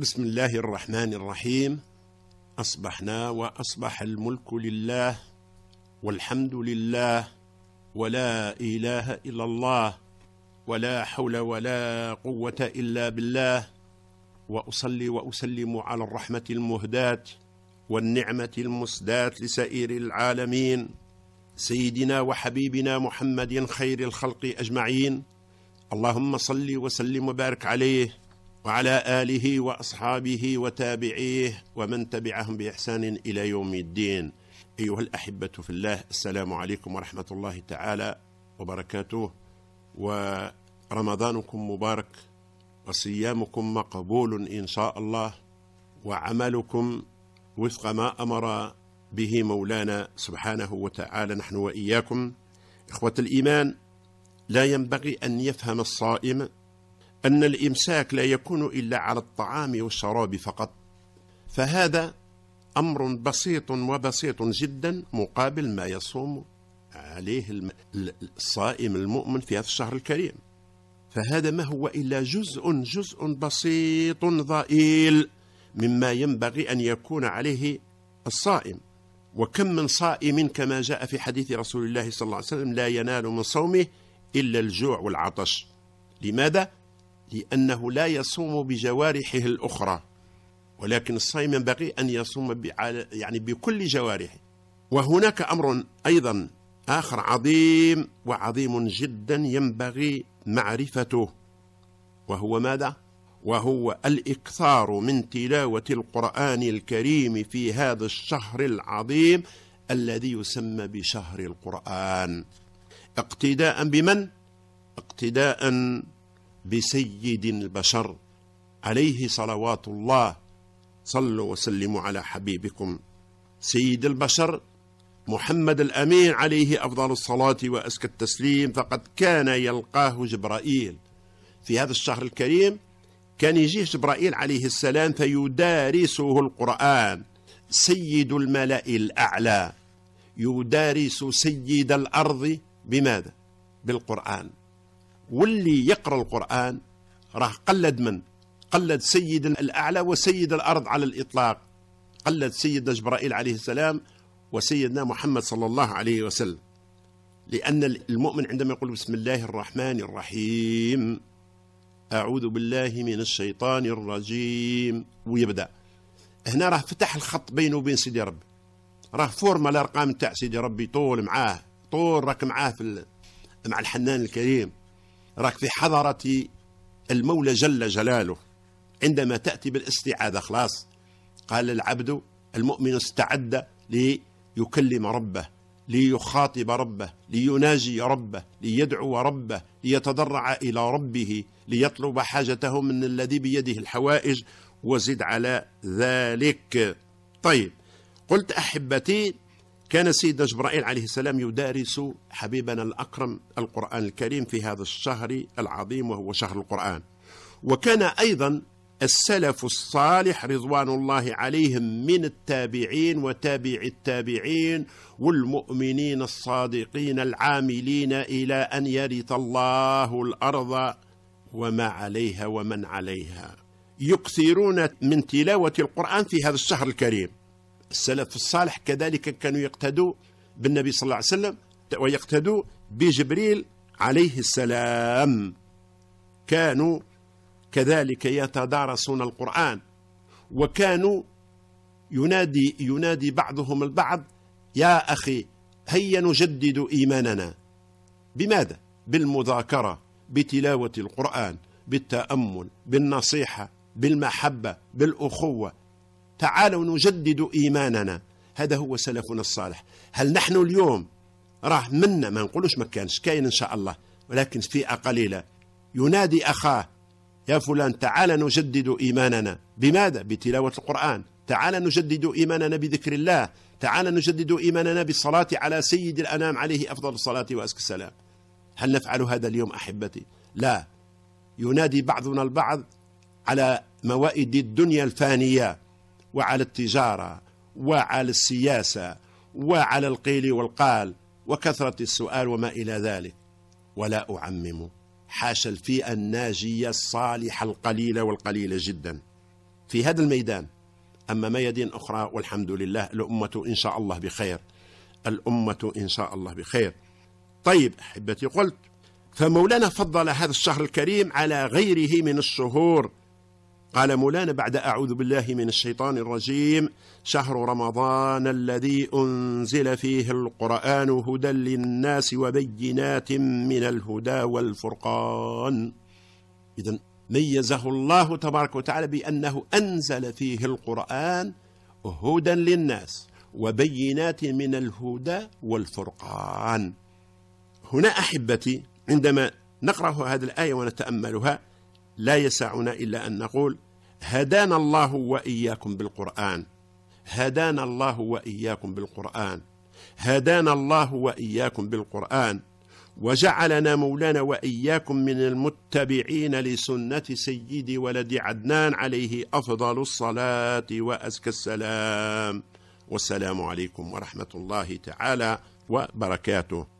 بسم الله الرحمن الرحيم أصبحنا وأصبح الملك لله والحمد لله ولا إله إلا الله ولا حول ولا قوة إلا بالله وأصلي وأسلم على الرحمة المهداة والنعمة المسداة لسائر العالمين سيدنا وحبيبنا محمد خير الخلق أجمعين اللهم صل وسلم وبارك عليه وعلى آله وأصحابه وتابعيه ومن تبعهم بإحسان إلى يوم الدين أيها الأحبة في الله السلام عليكم ورحمة الله تعالى وبركاته ورمضانكم مبارك وصيامكم مقبول إن شاء الله وعملكم وفق ما أمر به مولانا سبحانه وتعالى نحن وإياكم إخوة الإيمان لا ينبغي أن يفهم الصائم أن الإمساك لا يكون إلا على الطعام والشراب فقط فهذا أمر بسيط وبسيط جدا مقابل ما يصوم عليه الصائم المؤمن في هذا الشهر الكريم فهذا ما هو إلا جزء جزء بسيط ضئيل مما ينبغي أن يكون عليه الصائم وكم من صائم كما جاء في حديث رسول الله صلى الله عليه وسلم لا ينال من صومه إلا الجوع والعطش لماذا؟ لأنه لا يصوم بجوارحه الأخرى ولكن الصائم ينبغي أن يصوم يعني بكل جوارحه وهناك أمر أيضا آخر عظيم وعظيم جدا ينبغي معرفته وهو ماذا؟ وهو الإكثار من تلاوة القرآن الكريم في هذا الشهر العظيم الذي يسمى بشهر القرآن اقتداء بمن؟ اقتداء بسيد البشر عليه صلوات الله صلوا وسلموا على حبيبكم سيد البشر محمد الأمين عليه أفضل الصلاة وأزكى التسليم فقد كان يلقاه جبرائيل في هذا الشهر الكريم كان يجيه جبرائيل عليه السلام فيدارسه القرآن سيد الملأ الأعلى يدارس سيد الأرض بماذا؟ بالقرآن واللي يقرأ القرآن راه قلد من قلد سيد الأعلى وسيد الأرض على الإطلاق قلد سيدنا جبرائيل عليه السلام وسيدنا محمد صلى الله عليه وسلم لأن المؤمن عندما يقول بسم الله الرحمن الرحيم أعوذ بالله من الشيطان الرجيم ويبدأ هنا راه فتح الخط بينه وبين سيدي ربي راه فورما الأرقام تاع سيدي ربي طول معاه طول راك معاه في مع الحنان الكريم راك في حضرة المولى جل جلاله عندما تأتي بالاستعاذة خلاص قال العبد المؤمن استعد ليكلم ربه ليخاطب ربه ليناجي ربه ليدعو ربه ليتضرع إلى ربه ليطلب حاجته من الذي بيده الحوائج وزد على ذلك طيب قلت أحبتي كان سيدنا جبرائيل عليه السلام يدارس حبيبنا الأكرم القرآن الكريم في هذا الشهر العظيم وهو شهر القرآن وكان أيضا السلف الصالح رضوان الله عليهم من التابعين وتابع التابعين والمؤمنين الصادقين العاملين إلى أن يرث الله الأرض وما عليها ومن عليها يكثرون من تلاوة القرآن في هذا الشهر الكريم السلف الصالح كذلك كانوا يقتدوا بالنبي صلى الله عليه وسلم ويقتدوا بجبريل عليه السلام كانوا كذلك يتدارسون القرآن وكانوا ينادي ينادي بعضهم البعض يا أخي هيا نجدد إيماننا بماذا؟ بالمذاكرة بتلاوة القرآن بالتأمل بالنصيحة بالمحبة بالأخوة تعالوا نجدد إيماننا هذا هو سلفنا الصالح هل نحن اليوم راه منا ما نقولوش ما كانش كاين إن شاء الله ولكن فئة قليلة ينادي أخاه يا فلان تعال نجدد إيماننا بماذا؟ بتلاوة القرآن تعال نجدد إيماننا بذكر الله تعال نجدد إيماننا بالصلاة على سيد الأنام عليه أفضل الصلاة وأزكى السلام هل نفعل هذا اليوم أحبتي؟ لا ينادي بعضنا البعض على موائد الدنيا الفانية وعلى التجارة وعلى السياسة وعلى القيل والقال وكثرة السؤال وما إلى ذلك ولا أعمم حاشا الفئة الناجية الصالحة القليلة والقليلة جدا في هذا الميدان أما ميادين أخرى والحمد لله الأمة إن شاء الله بخير الأمة إن شاء الله بخير طيب أحبتي قلت فمولانا فضل هذا الشهر الكريم على غيره من الشهور قال مولانا بعد أعوذ بالله من الشيطان الرجيم شهر رمضان الذي أنزل فيه القرآن هدى للناس وبينات من الهدى والفرقان إذا ميزه الله تبارك وتعالى بأنه أنزل فيه القرآن هدى للناس وبينات من الهدى والفرقان هنا أحبتي عندما نقرأ هذه الآية ونتأملها لا يسعنا إلا أن نقول هدانا الله وإياكم بالقرآن هدانا الله وإياكم بالقرآن هدانا الله وإياكم بالقرآن وجعلنا مولانا وإياكم من المتبعين لسنة سيد ولد عدنان عليه أفضل الصلاة وأزكى السلام والسلام عليكم ورحمة الله تعالى وبركاته